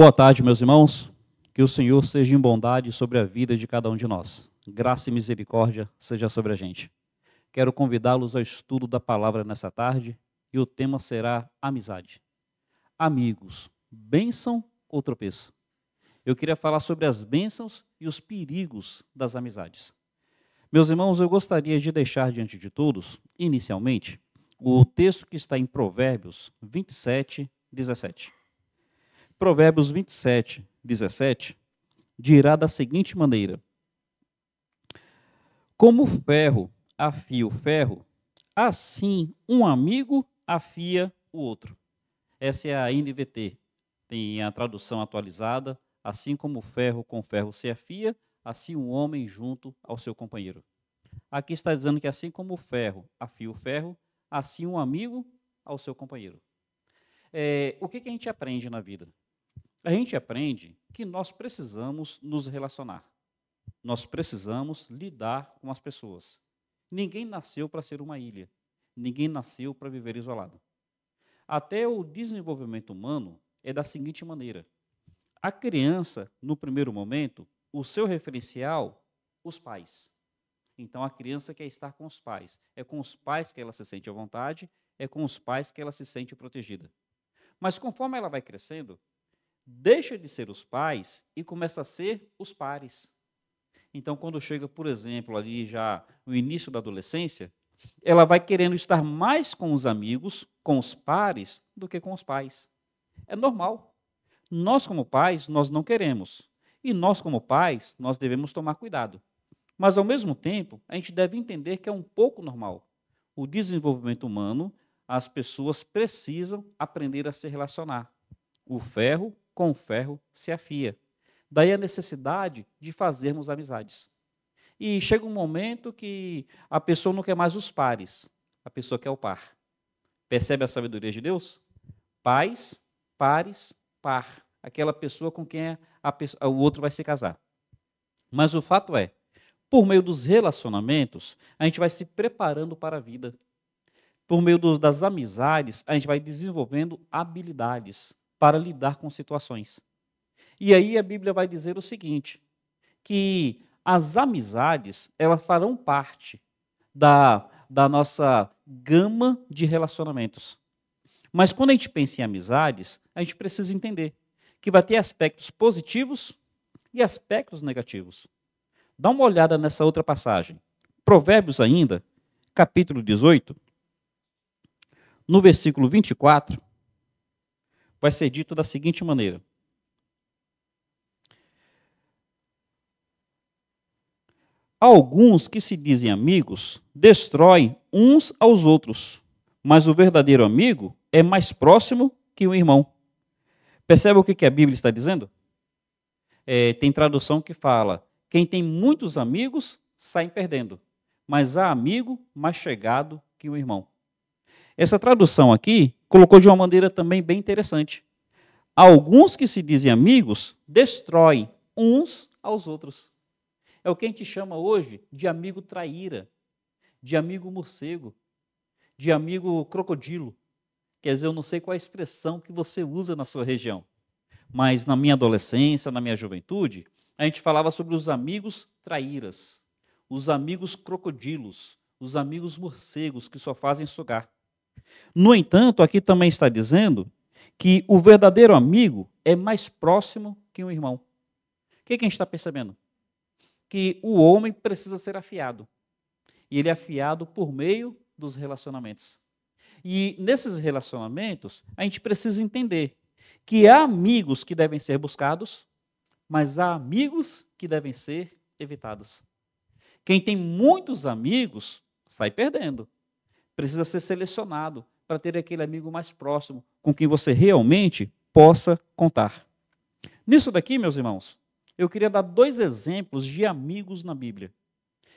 Boa tarde, meus irmãos. Que o Senhor seja em bondade sobre a vida de cada um de nós. Graça e misericórdia seja sobre a gente. Quero convidá-los ao estudo da palavra nessa tarde e o tema será amizade. Amigos, bênção ou tropeço? Eu queria falar sobre as bênçãos e os perigos das amizades. Meus irmãos, eu gostaria de deixar diante de todos, inicialmente, o texto que está em Provérbios 27, 17 Provérbios 27, 17, dirá da seguinte maneira: Como ferro afia o ferro, assim um amigo afia o outro. Essa é a NVT, tem a tradução atualizada, assim como o ferro com ferro se afia, assim um homem junto ao seu companheiro. Aqui está dizendo que assim como o ferro afia o ferro, assim um amigo ao seu companheiro. É, o que, que a gente aprende na vida? a gente aprende que nós precisamos nos relacionar. Nós precisamos lidar com as pessoas. Ninguém nasceu para ser uma ilha. Ninguém nasceu para viver isolado. Até o desenvolvimento humano é da seguinte maneira: a criança, no primeiro momento, o seu referencial, os pais. Então a criança quer estar com os pais. É com os pais que ela se sente à vontade, é com os pais que ela se sente protegida. Mas conforme ela vai crescendo, deixa de ser os pais e começa a ser os pares. Então, quando chega, por exemplo, ali já no início da adolescência, ela vai querendo estar mais com os amigos, com os pares, do que com os pais. É normal. Nós, como pais, nós não queremos. E nós, como pais, nós devemos tomar cuidado. Mas, ao mesmo tempo, a gente deve entender que é um pouco normal. O desenvolvimento humano, as pessoas precisam aprender a se relacionar. O ferro com ferro se afia. Daí a necessidade de fazermos amizades. E chega um momento que a pessoa não quer mais os pares, a pessoa quer o par. Percebe a sabedoria de Deus? Pais, pares, par. Aquela pessoa com quem pessoa, o outro vai se casar. Mas o fato é, por meio dos relacionamentos, a gente vai se preparando para a vida. Por meio dos, das amizades, a gente vai desenvolvendo habilidades para lidar com situações. E aí a Bíblia vai dizer o seguinte: que as amizades elas farão parte da, da nossa gama de relacionamentos. Mas quando a gente pensa em amizades, a gente precisa entender que vai ter aspectos positivos e aspectos negativos. Dá uma olhada nessa outra passagem. Provérbios ainda, capítulo 18, no versículo 24, vai ser dito da seguinte maneira: Alguns que se dizem amigos destroem uns aos outros, mas o verdadeiro amigo é mais próximo que o irmão. Percebe o que a Bíblia está dizendo? É, tem tradução que fala: quem tem muitos amigos sai perdendo, mas há amigo mais chegado que o irmão. Essa tradução aqui colocou de uma maneira também bem interessante. Alguns que se dizem amigos destroem uns aos outros. É o que a gente chama hoje de amigo traíra, de amigo morcego, de amigo crocodilo. Quer dizer, eu não sei qual a expressão que você usa na sua região, mas na minha adolescência, na minha juventude, a gente falava sobre os amigos traíras, os amigos crocodilos, os amigos morcegos que só fazem sugar. No entanto, aqui também está dizendo que o verdadeiro amigo é mais próximo que um irmão. O que, é que a gente está percebendo? Que o homem precisa ser afiado. E ele é afiado por meio dos relacionamentos. E nesses relacionamentos, a gente precisa entender que há amigos que devem ser buscados, mas há amigos que devem ser evitados. Quem tem muitos amigos sai perdendo precisa ser selecionado para ter aquele amigo mais próximo com quem você realmente possa contar. Nisso daqui, meus irmãos, eu queria dar dois exemplos de amigos na Bíblia.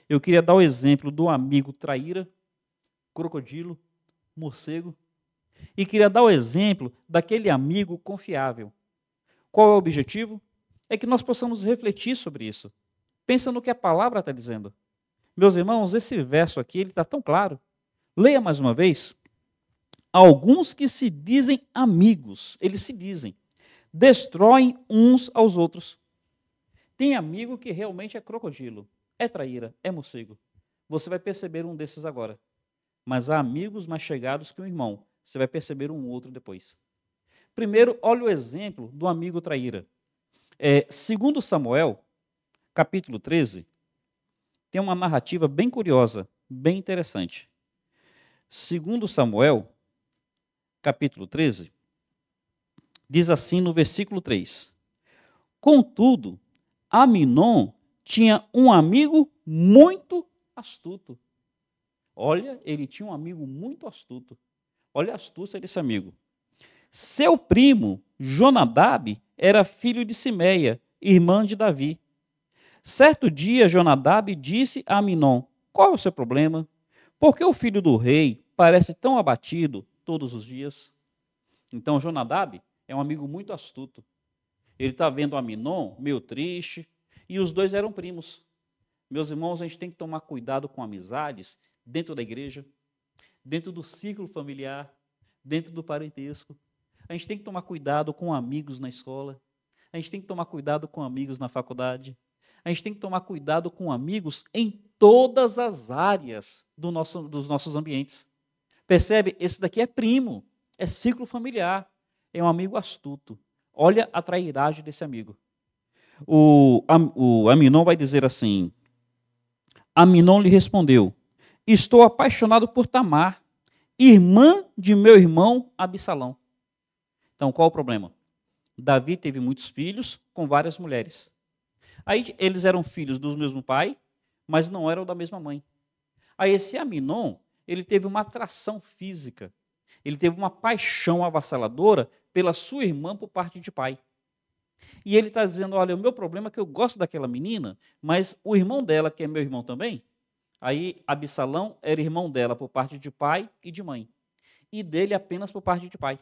Eu queria dar o exemplo do amigo traíra, crocodilo, morcego, e queria dar o exemplo daquele amigo confiável. Qual é o objetivo? É que nós possamos refletir sobre isso. Pensa no que a palavra está dizendo. Meus irmãos, esse verso aqui ele está tão claro. Leia mais uma vez. Alguns que se dizem amigos, eles se dizem, destroem uns aos outros. Tem amigo que realmente é crocodilo, é traíra, é morcego. Você vai perceber um desses agora. Mas há amigos mais chegados que um irmão. Você vai perceber um outro depois. Primeiro, olha o exemplo do amigo traíra. É, segundo Samuel, capítulo 13, tem uma narrativa bem curiosa, bem interessante. Segundo Samuel, capítulo 13, diz assim no versículo 3: Contudo, Aminon tinha um amigo muito astuto. Olha, ele tinha um amigo muito astuto. Olha a astúcia desse amigo. Seu primo, Jonadab, era filho de Simeia, irmã de Davi. Certo dia, Jonadab disse a Aminon: Qual é o seu problema? Porque o filho do rei parece tão abatido todos os dias. Então, Jonadab é um amigo muito astuto. Ele está vendo Aminon meio triste, e os dois eram primos. Meus irmãos, a gente tem que tomar cuidado com amizades dentro da igreja, dentro do ciclo familiar, dentro do parentesco. A gente tem que tomar cuidado com amigos na escola. A gente tem que tomar cuidado com amigos na faculdade. A gente tem que tomar cuidado com amigos em todas as áreas do nosso, dos nossos ambientes. Percebe? Esse daqui é primo, é ciclo familiar, é um amigo astuto. Olha a trairagem desse amigo. O, o Aminon vai dizer assim: Aminon lhe respondeu: Estou apaixonado por Tamar, irmã de meu irmão Absalão. Então, qual o problema? Davi teve muitos filhos com várias mulheres. Aí eles eram filhos do mesmo pai, mas não eram da mesma mãe. Aí esse Aminon ele teve uma atração física. Ele teve uma paixão avassaladora pela sua irmã por parte de pai. E ele está dizendo: olha, o meu problema é que eu gosto daquela menina, mas o irmão dela, que é meu irmão também, aí Absalão era irmão dela por parte de pai e de mãe, e dele apenas por parte de pai.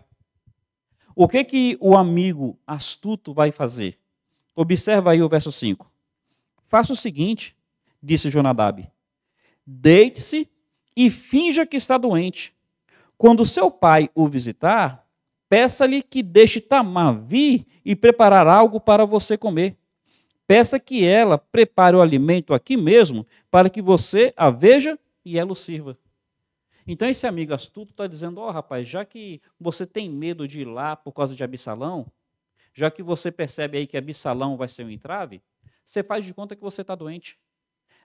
O que que o amigo astuto vai fazer? Observa aí o verso 5. Faça o seguinte, disse Jonadab: deite-se e finja que está doente. Quando seu pai o visitar, peça-lhe que deixe Tamar vir e preparar algo para você comer. Peça que ela prepare o alimento aqui mesmo para que você a veja e ela o sirva. Então esse amigo astuto está dizendo, ó oh, rapaz, já que você tem medo de ir lá por causa de Abissalão, já que você percebe aí que Abissalão vai ser um entrave, você faz de conta que você está doente.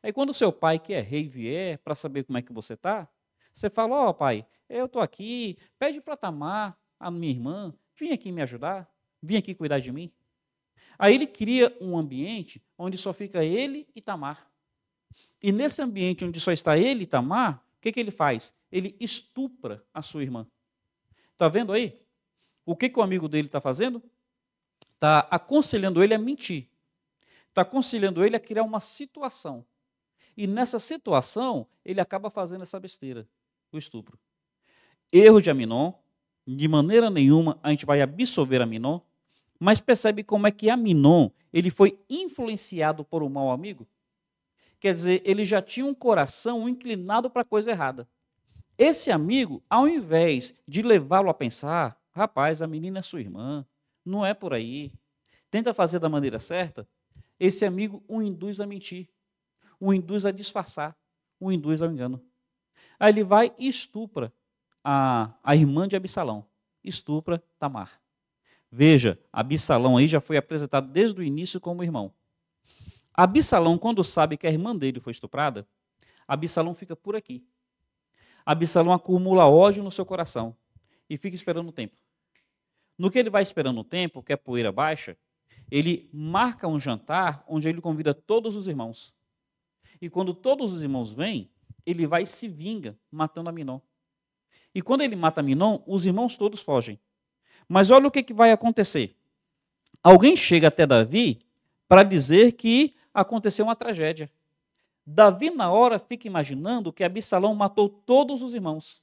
Aí quando o seu pai, que é rei, vier para saber como é que você está, você fala, ó oh, pai, eu estou aqui, pede para Tamar, a minha irmã, vim aqui me ajudar, vim aqui cuidar de mim. Aí ele cria um ambiente onde só fica ele e Tamar. E nesse ambiente onde só está ele e Tamar, o que, que ele faz? Ele estupra a sua irmã. Está vendo aí? O que, que o amigo dele está fazendo? Está aconselhando ele a mentir. Está aconselhando ele a criar uma situação e nessa situação, ele acaba fazendo essa besteira, o estupro. Erro de Aminon, de maneira nenhuma a gente vai absolver Aminon, mas percebe como é que Aminon ele foi influenciado por um mau amigo? Quer dizer, ele já tinha um coração inclinado para a coisa errada. Esse amigo, ao invés de levá-lo a pensar, rapaz, a menina é sua irmã, não é por aí, tenta fazer da maneira certa, esse amigo o induz a mentir o induz a disfarçar, o induz ao engano. Aí ele vai e estupra a, a irmã de Absalão, estupra Tamar. Veja, Absalão aí já foi apresentado desde o início como irmão. Absalão, quando sabe que a irmã dele foi estuprada, Absalão fica por aqui. Absalão acumula ódio no seu coração e fica esperando o tempo. No que ele vai esperando o tempo, que é poeira baixa, ele marca um jantar onde ele convida todos os irmãos. E quando todos os irmãos vêm, ele vai e se vinga, matando a Minon. E quando ele mata Minon, os irmãos todos fogem. Mas olha o que, que vai acontecer. Alguém chega até Davi para dizer que aconteceu uma tragédia. Davi, na hora, fica imaginando que Absalão matou todos os irmãos.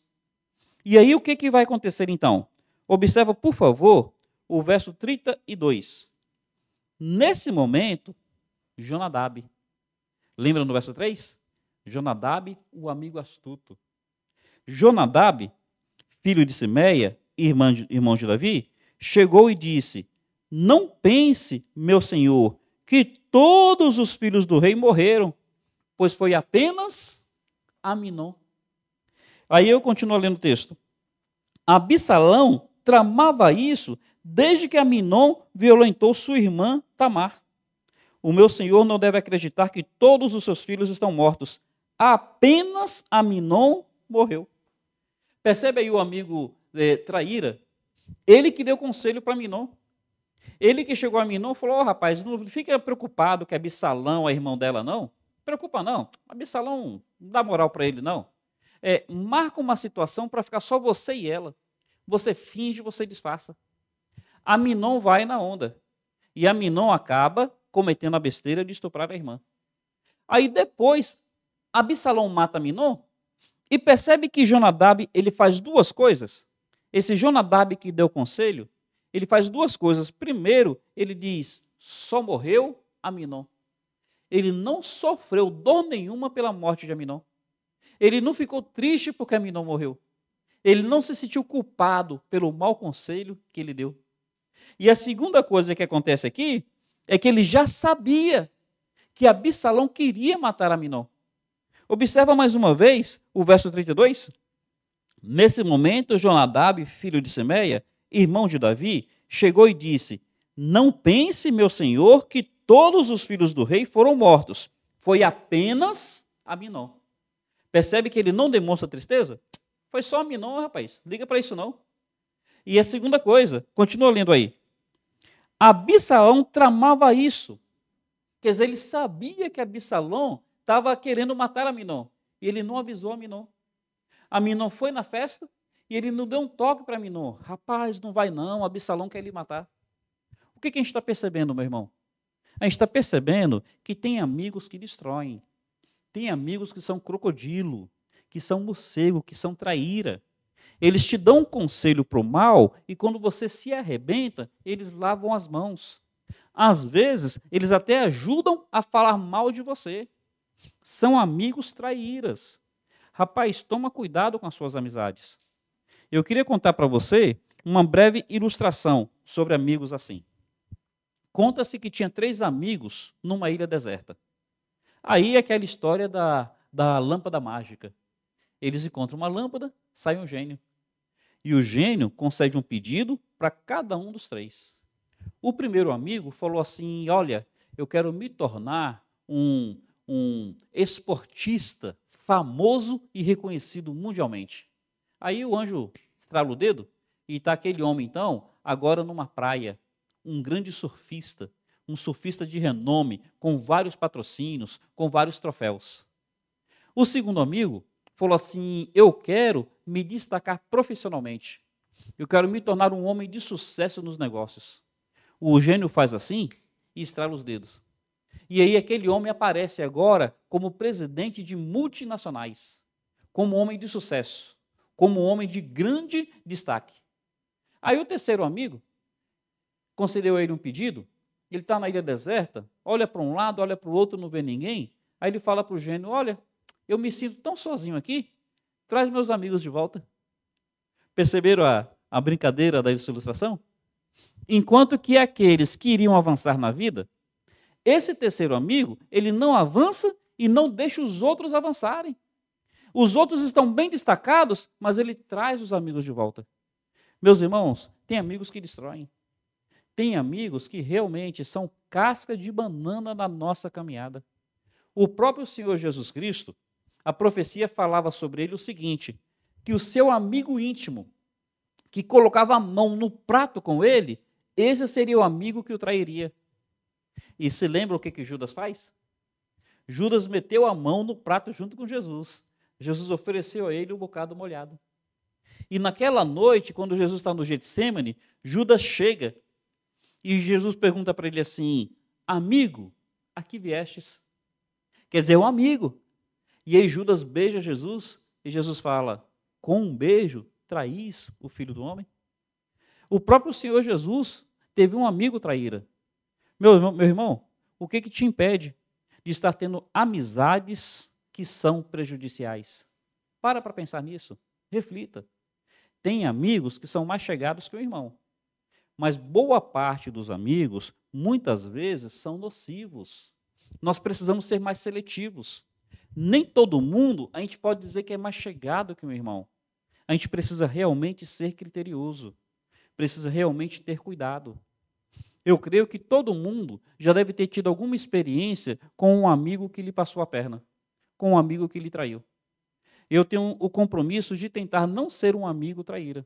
E aí o que, que vai acontecer então? Observa, por favor, o verso 32. Nesse momento, Jonadab, Lembra no verso 3? Jonadab, o amigo astuto. Jonadab, filho de Simeia, irmão de, irmão de Davi, chegou e disse: Não pense, meu senhor, que todos os filhos do rei morreram, pois foi apenas Aminon. Aí eu continuo lendo o texto. Absalão tramava isso desde que Aminon violentou sua irmã Tamar. O meu senhor não deve acreditar que todos os seus filhos estão mortos. Apenas Aminon morreu. Percebe aí o amigo eh, traíra? Ele que deu conselho para Aminon. Ele que chegou a Aminon e falou: oh, rapaz, não fica preocupado que Abissalão é irmão dela, não. Preocupa não. Abissalão não dá moral para ele, não. É, marca uma situação para ficar só você e ela. Você finge, você disfarça. Aminon vai na onda. E Aminon acaba cometendo a besteira de estuprar a irmã. Aí depois, Absalão mata Minon e percebe que Jonadab ele faz duas coisas. Esse Jonadab que deu conselho, ele faz duas coisas. Primeiro, ele diz: só morreu Aminon. Ele não sofreu dor nenhuma pela morte de Aminon. Ele não ficou triste porque Aminon morreu. Ele não se sentiu culpado pelo mau conselho que ele deu. E a segunda coisa que acontece aqui é que ele já sabia que Absalão queria matar Aminon. Observa mais uma vez o verso 32. Nesse momento, Jonadab, filho de Semeia, irmão de Davi, chegou e disse: Não pense, meu senhor, que todos os filhos do rei foram mortos. Foi apenas Aminon. Percebe que ele não demonstra tristeza? Foi só Aminon, rapaz. Liga para isso não. E a segunda coisa, continua lendo aí. Abissalão tramava isso. Quer dizer, ele sabia que Abissalão estava querendo matar Aminon. E ele não avisou Aminon. Aminon foi na festa e ele não deu um toque para Aminon. Rapaz, não vai não, Abissalão quer lhe matar. O que, que a gente está percebendo, meu irmão? A gente está percebendo que tem amigos que destroem. Tem amigos que são crocodilo, que são morcego, que são traíra. Eles te dão um conselho para o mal e quando você se arrebenta, eles lavam as mãos. Às vezes, eles até ajudam a falar mal de você. São amigos traíras. Rapaz, toma cuidado com as suas amizades. Eu queria contar para você uma breve ilustração sobre amigos assim. Conta-se que tinha três amigos numa ilha deserta. Aí é aquela história da, da lâmpada mágica. Eles encontram uma lâmpada, sai um gênio. E o gênio concede um pedido para cada um dos três. O primeiro amigo falou assim: Olha, eu quero me tornar um, um esportista famoso e reconhecido mundialmente. Aí o anjo estrala o dedo e está aquele homem, então, agora numa praia, um grande surfista, um surfista de renome, com vários patrocínios, com vários troféus. O segundo amigo falou assim: Eu quero me destacar profissionalmente. Eu quero me tornar um homem de sucesso nos negócios. O gênio faz assim e estrala os dedos. E aí aquele homem aparece agora como presidente de multinacionais, como homem de sucesso, como homem de grande destaque. Aí o terceiro amigo concedeu a ele um pedido. Ele está na ilha deserta, olha para um lado, olha para o outro, não vê ninguém. Aí ele fala para o gênio: Olha, eu me sinto tão sozinho aqui. Traz meus amigos de volta. Perceberam a, a brincadeira da ilustração? Enquanto que aqueles que iriam avançar na vida, esse terceiro amigo, ele não avança e não deixa os outros avançarem. Os outros estão bem destacados, mas ele traz os amigos de volta. Meus irmãos, tem amigos que destroem. Tem amigos que realmente são casca de banana na nossa caminhada. O próprio Senhor Jesus Cristo, a profecia falava sobre ele o seguinte: que o seu amigo íntimo, que colocava a mão no prato com ele, esse seria o amigo que o trairia. E se lembra o que, que Judas faz? Judas meteu a mão no prato junto com Jesus. Jesus ofereceu a ele um bocado molhado. E naquela noite, quando Jesus está no Getsemane, Judas chega e Jesus pergunta para ele assim: Amigo, a que viestes? Quer dizer, um amigo. E aí Judas beija Jesus e Jesus fala: Com um beijo traís o filho do homem? O próprio Senhor Jesus teve um amigo traíra. Meu, irmão, meu irmão, o que, que te impede de estar tendo amizades que são prejudiciais? Para para pensar nisso. Reflita. Tem amigos que são mais chegados que o irmão. Mas boa parte dos amigos, muitas vezes, são nocivos. Nós precisamos ser mais seletivos nem todo mundo a gente pode dizer que é mais chegado que o meu irmão. A gente precisa realmente ser criterioso, precisa realmente ter cuidado. Eu creio que todo mundo já deve ter tido alguma experiência com um amigo que lhe passou a perna, com um amigo que lhe traiu. Eu tenho o compromisso de tentar não ser um amigo traíra,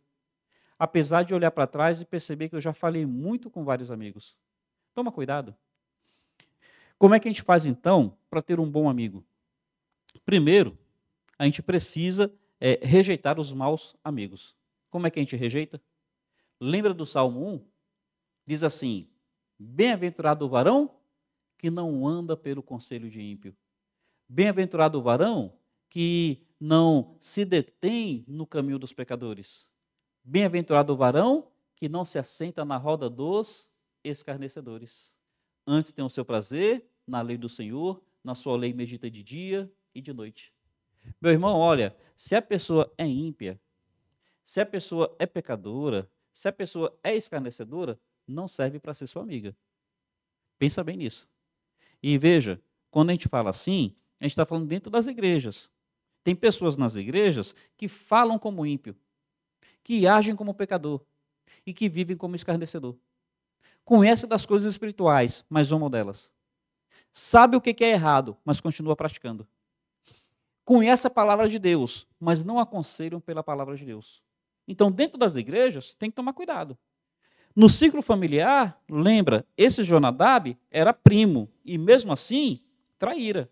apesar de olhar para trás e perceber que eu já falei muito com vários amigos. Toma cuidado. Como é que a gente faz então para ter um bom amigo? Primeiro, a gente precisa é, rejeitar os maus amigos. Como é que a gente rejeita? Lembra do Salmo 1? Diz assim: Bem-aventurado o varão que não anda pelo conselho de ímpio. Bem-aventurado o varão que não se detém no caminho dos pecadores. Bem-aventurado o varão que não se assenta na roda dos escarnecedores. Antes tem o seu prazer na lei do Senhor, na sua lei medita de dia, e de noite. Meu irmão, olha, se a pessoa é ímpia, se a pessoa é pecadora, se a pessoa é escarnecedora, não serve para ser sua amiga. Pensa bem nisso. E veja, quando a gente fala assim, a gente está falando dentro das igrejas. Tem pessoas nas igrejas que falam como ímpio, que agem como pecador e que vivem como escarnecedor. Conhece das coisas espirituais, mas uma delas. Sabe o que é errado, mas continua praticando conhece a palavra de Deus, mas não aconselham pela palavra de Deus. Então, dentro das igrejas, tem que tomar cuidado. No ciclo familiar, lembra, esse Jonadab era primo e, mesmo assim, traíra.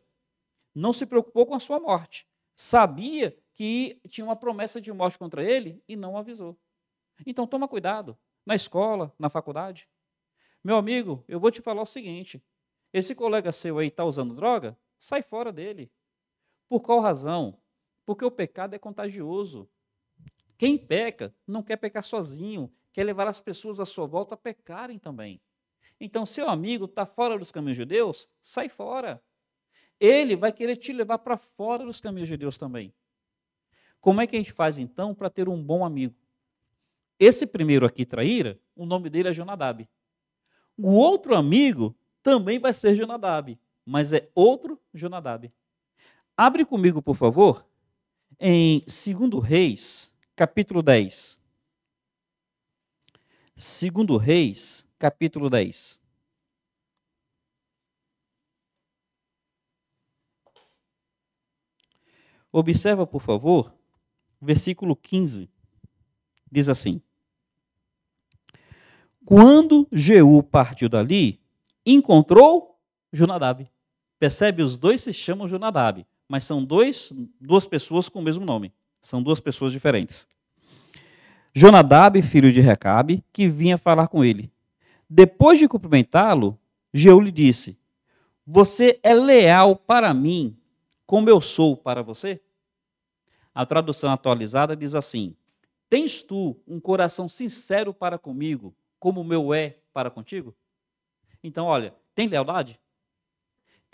Não se preocupou com a sua morte. Sabia que tinha uma promessa de morte contra ele e não avisou. Então, toma cuidado. Na escola, na faculdade. Meu amigo, eu vou te falar o seguinte: esse colega seu aí está usando droga? Sai fora dele. Por qual razão? Porque o pecado é contagioso. Quem peca não quer pecar sozinho, quer levar as pessoas à sua volta a pecarem também. Então, seu amigo está fora dos caminhos de Deus, sai fora. Ele vai querer te levar para fora dos caminhos de Deus também. Como é que a gente faz então para ter um bom amigo? Esse primeiro aqui, traíra, o nome dele é Jonadab. O outro amigo também vai ser Jonadab, mas é outro Jonadab. Abre comigo, por favor, em 2 Reis, capítulo 10. 2 Reis, capítulo 10. Observa, por favor, versículo 15. Diz assim: Quando Jeú partiu dali, encontrou Junadab. Percebe? Os dois se chamam Junadab mas são dois, duas pessoas com o mesmo nome. São duas pessoas diferentes. Jonadab, filho de Recabe, que vinha falar com ele. Depois de cumprimentá-lo, Jeú lhe disse: Você é leal para mim, como eu sou para você? A tradução atualizada diz assim: Tens tu um coração sincero para comigo, como o meu é para contigo? Então, olha, tem lealdade?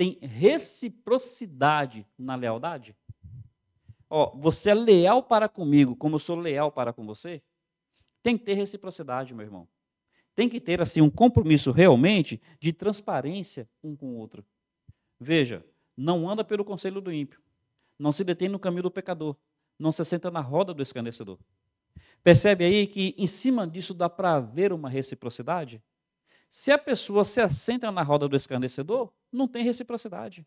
tem reciprocidade na lealdade? Ó, você é leal para comigo, como eu sou leal para com você? Tem que ter reciprocidade, meu irmão. Tem que ter assim um compromisso realmente de transparência um com o outro. Veja, não anda pelo conselho do ímpio, não se detém no caminho do pecador, não se senta na roda do escarnecedor. Percebe aí que em cima disso dá para haver uma reciprocidade? Se a pessoa se assenta na roda do escarnecedor, não tem reciprocidade.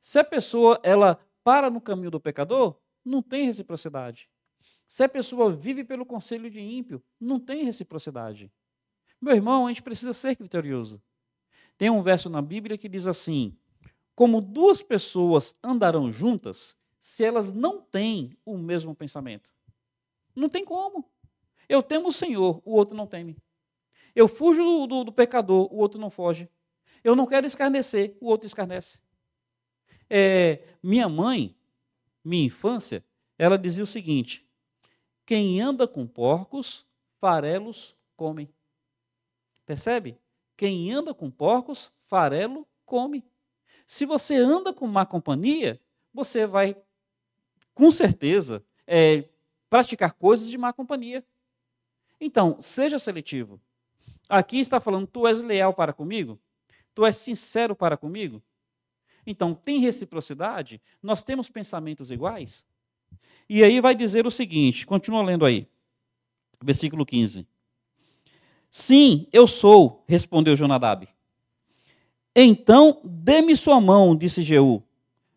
Se a pessoa ela para no caminho do pecador, não tem reciprocidade. Se a pessoa vive pelo conselho de ímpio, não tem reciprocidade. Meu irmão, a gente precisa ser criterioso. Tem um verso na Bíblia que diz assim: Como duas pessoas andarão juntas se elas não têm o mesmo pensamento? Não tem como. Eu temo o Senhor, o outro não teme. Eu fujo do, do, do pecador, o outro não foge. Eu não quero escarnecer, o outro escarnece. É, minha mãe, minha infância, ela dizia o seguinte: quem anda com porcos, farelos comem. Percebe? Quem anda com porcos, farelo come. Se você anda com má companhia, você vai, com certeza, é, praticar coisas de má companhia. Então, seja seletivo. Aqui está falando: tu és leal para comigo? Tu és sincero para comigo? Então, tem reciprocidade? Nós temos pensamentos iguais? E aí vai dizer o seguinte: continua lendo aí, versículo 15. Sim, eu sou, respondeu Jonadab. Então, dê-me sua mão, disse Jeú.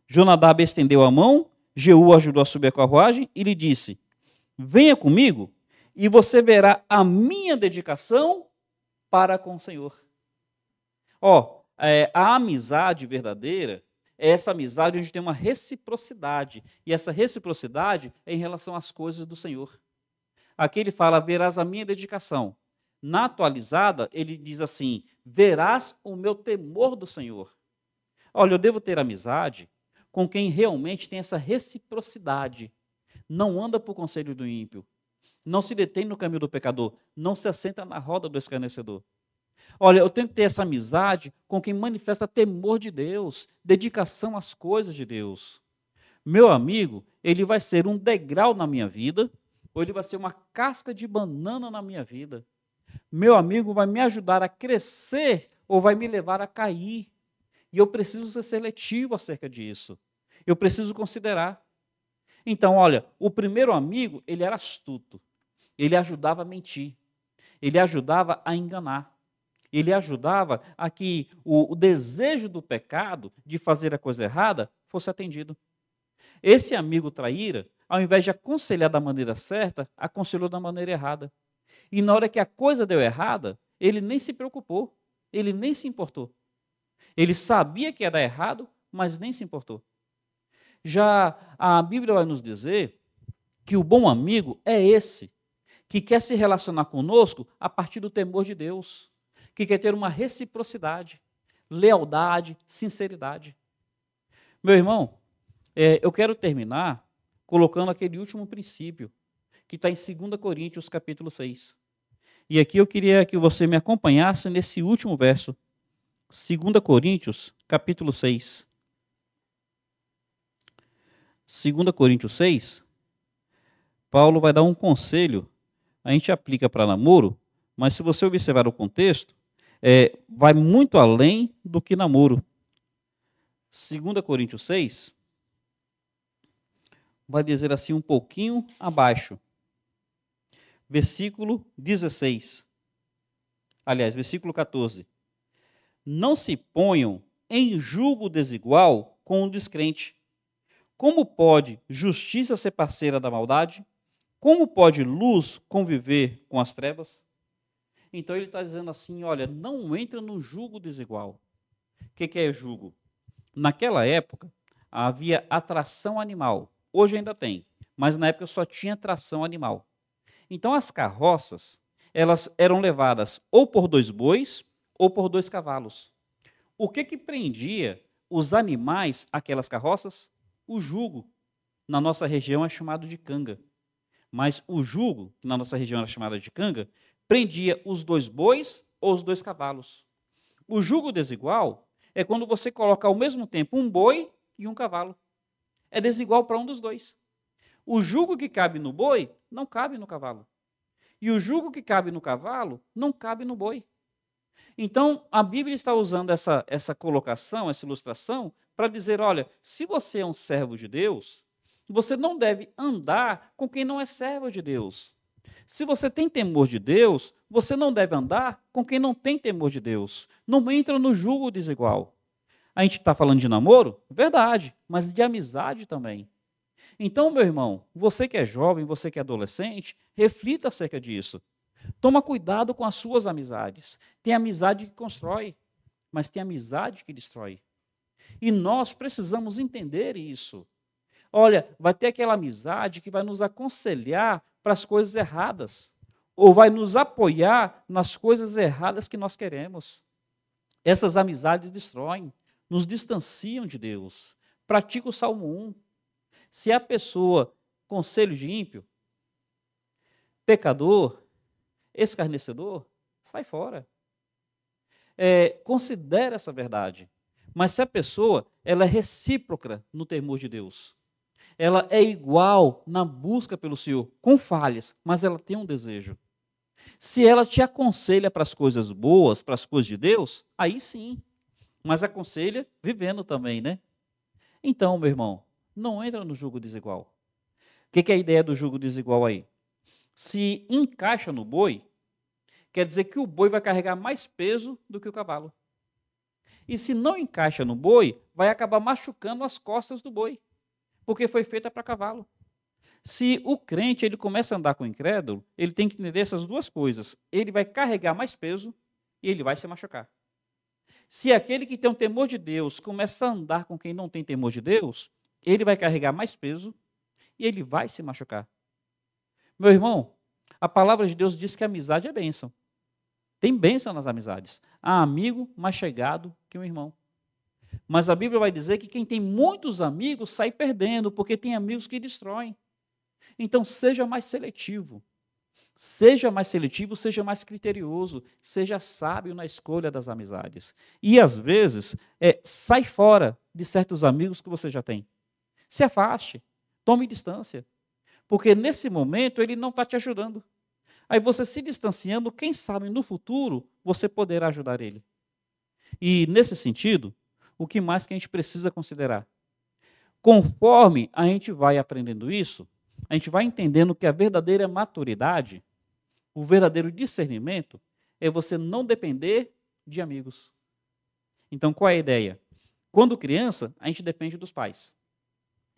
Jonadab estendeu a mão, Jeú ajudou a subir a carruagem e lhe disse: Venha comigo e você verá a minha dedicação para com o Senhor. Ó, oh, é, a amizade verdadeira é essa amizade onde tem uma reciprocidade. E essa reciprocidade é em relação às coisas do Senhor. Aqui ele fala: verás a minha dedicação. Na atualizada, ele diz assim: verás o meu temor do Senhor. Olha, eu devo ter amizade com quem realmente tem essa reciprocidade. Não anda por conselho do ímpio, não se detém no caminho do pecador. Não se assenta na roda do escarnecedor. Olha, eu tenho que ter essa amizade com quem manifesta temor de Deus, dedicação às coisas de Deus. Meu amigo, ele vai ser um degrau na minha vida, ou ele vai ser uma casca de banana na minha vida. Meu amigo vai me ajudar a crescer ou vai me levar a cair. E eu preciso ser seletivo acerca disso. Eu preciso considerar. Então, olha, o primeiro amigo, ele era astuto. Ele ajudava a mentir, ele ajudava a enganar, ele ajudava a que o, o desejo do pecado de fazer a coisa errada fosse atendido. Esse amigo traíra, ao invés de aconselhar da maneira certa, aconselhou da maneira errada. E na hora que a coisa deu errada, ele nem se preocupou, ele nem se importou. Ele sabia que era errado, mas nem se importou. Já a Bíblia vai nos dizer que o bom amigo é esse que quer se relacionar conosco a partir do temor de Deus, que quer ter uma reciprocidade, lealdade, sinceridade. Meu irmão, é, eu quero terminar colocando aquele último princípio que está em 2 Coríntios capítulo 6. E aqui eu queria que você me acompanhasse nesse último verso. 2 Coríntios capítulo 6. 2 Coríntios 6, Paulo vai dar um conselho a gente aplica para namoro, mas se você observar o contexto, é, vai muito além do que namoro. 2 Coríntios 6 vai dizer assim um pouquinho abaixo. Versículo 16. Aliás, versículo 14. Não se ponham em julgo desigual com o descrente. Como pode justiça ser parceira da maldade? Como pode luz conviver com as trevas? Então ele está dizendo assim: olha, não entra no jugo desigual. O que, que é jugo? Naquela época havia atração animal. Hoje ainda tem, mas na época só tinha atração animal. Então as carroças elas eram levadas ou por dois bois ou por dois cavalos. O que que prendia os animais aquelas carroças? O jugo. Na nossa região é chamado de canga. Mas o jugo, que na nossa região era chamada de canga, prendia os dois bois ou os dois cavalos. O jugo desigual é quando você coloca ao mesmo tempo um boi e um cavalo. É desigual para um dos dois. O jugo que cabe no boi não cabe no cavalo. E o jugo que cabe no cavalo não cabe no boi. Então, a Bíblia está usando essa, essa colocação, essa ilustração, para dizer: olha, se você é um servo de Deus, você não deve andar com quem não é servo de Deus. Se você tem temor de Deus, você não deve andar com quem não tem temor de Deus. Não entra no julgo desigual. A gente está falando de namoro? Verdade, mas de amizade também. Então, meu irmão, você que é jovem, você que é adolescente, reflita acerca disso. Toma cuidado com as suas amizades. Tem amizade que constrói, mas tem amizade que destrói. E nós precisamos entender isso. Olha, vai ter aquela amizade que vai nos aconselhar para as coisas erradas, ou vai nos apoiar nas coisas erradas que nós queremos. Essas amizades destroem, nos distanciam de Deus. Pratica o Salmo 1. Se a pessoa, conselho de ímpio, pecador, escarnecedor, sai fora. É, considera essa verdade. Mas se a pessoa ela é recíproca no temor de Deus, ela é igual na busca pelo Senhor, com falhas, mas ela tem um desejo. Se ela te aconselha para as coisas boas, para as coisas de Deus, aí sim. Mas aconselha vivendo também, né? Então, meu irmão, não entra no jugo desigual. O que, que é a ideia do jugo desigual aí? Se encaixa no boi, quer dizer que o boi vai carregar mais peso do que o cavalo. E se não encaixa no boi, vai acabar machucando as costas do boi porque foi feita para cavalo. Se o crente ele começa a andar com o incrédulo, ele tem que entender essas duas coisas. Ele vai carregar mais peso e ele vai se machucar. Se aquele que tem o temor de Deus começa a andar com quem não tem temor de Deus, ele vai carregar mais peso e ele vai se machucar. Meu irmão, a palavra de Deus diz que a amizade é bênção. Tem bênção nas amizades. Há amigo mais chegado que um irmão. Mas a Bíblia vai dizer que quem tem muitos amigos sai perdendo, porque tem amigos que destroem. Então seja mais seletivo. Seja mais seletivo, seja mais criterioso, seja sábio na escolha das amizades. E às vezes, é, sai fora de certos amigos que você já tem. Se afaste, tome distância. Porque nesse momento ele não está te ajudando. Aí você se distanciando, quem sabe no futuro você poderá ajudar ele. E nesse sentido, o que mais que a gente precisa considerar? Conforme a gente vai aprendendo isso, a gente vai entendendo que a verdadeira maturidade, o verdadeiro discernimento, é você não depender de amigos. Então, qual é a ideia? Quando criança, a gente depende dos pais.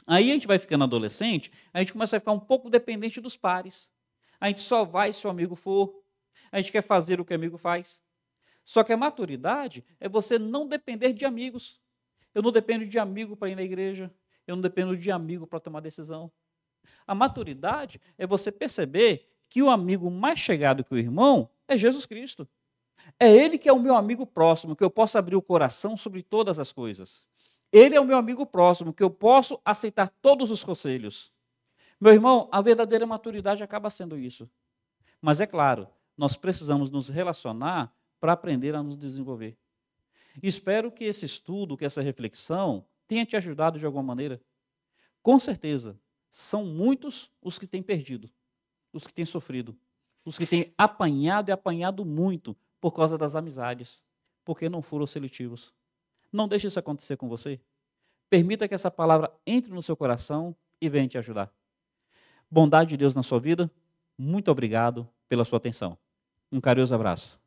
Aí a gente vai ficando adolescente, a gente começa a ficar um pouco dependente dos pares. A gente só vai se o amigo for. A gente quer fazer o que o amigo faz. Só que a maturidade é você não depender de amigos. Eu não dependo de amigo para ir na igreja, eu não dependo de amigo para tomar decisão. A maturidade é você perceber que o amigo mais chegado que o irmão é Jesus Cristo. É ele que é o meu amigo próximo, que eu posso abrir o coração sobre todas as coisas. Ele é o meu amigo próximo, que eu posso aceitar todos os conselhos. Meu irmão, a verdadeira maturidade acaba sendo isso. Mas é claro, nós precisamos nos relacionar para aprender a nos desenvolver. Espero que esse estudo, que essa reflexão, tenha te ajudado de alguma maneira. Com certeza, são muitos os que têm perdido, os que têm sofrido, os que têm apanhado e apanhado muito por causa das amizades, porque não foram seletivos. Não deixe isso acontecer com você. Permita que essa palavra entre no seu coração e venha te ajudar. Bondade de Deus na sua vida. Muito obrigado pela sua atenção. Um carinhoso abraço.